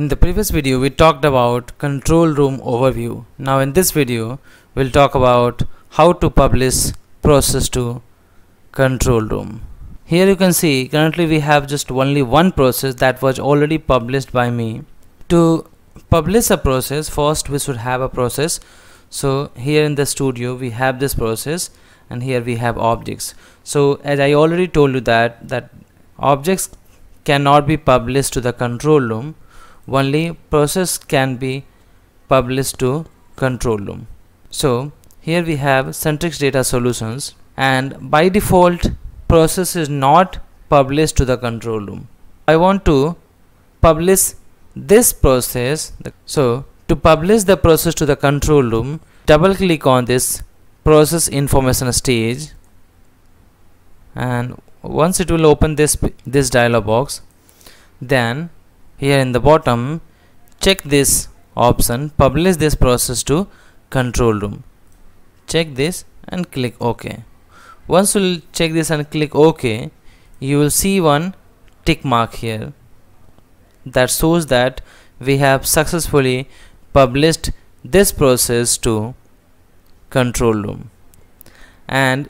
In the previous video we talked about control room overview. Now in this video we'll talk about how to publish process to control room. Here you can see currently we have just only one process that was already published by me. To publish a process first we should have a process. So here in the studio we have this process and here we have objects. So as I already told you that that objects cannot be published to the control room only process can be published to control room. So here we have Centrix data solutions and by default process is not published to the control room. I want to publish this process. So to publish the process to the control room, double click on this process information stage and once it will open this this dialog box then here in the bottom check this option publish this process to control room check this and click ok once you check this and click ok you will see one tick mark here that shows that we have successfully published this process to control room and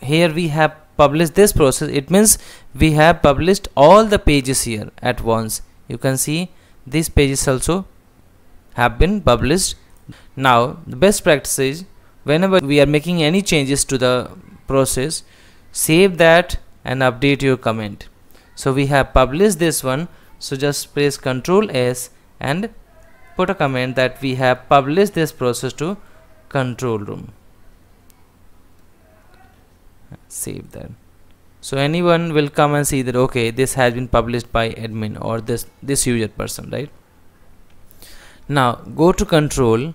here we have published this process it means we have published all the pages here at once you can see these pages also have been published now the best practice is whenever we are making any changes to the process save that and update your comment so we have published this one so just press ctrl s and put a comment that we have published this process to control room save that so anyone will come and see that okay this has been published by admin or this this user person right now go to control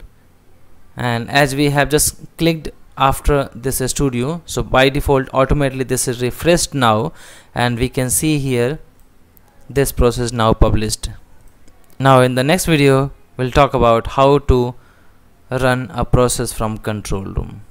and as we have just clicked after this studio so by default automatically this is refreshed now and we can see here this process now published now in the next video we'll talk about how to run a process from control room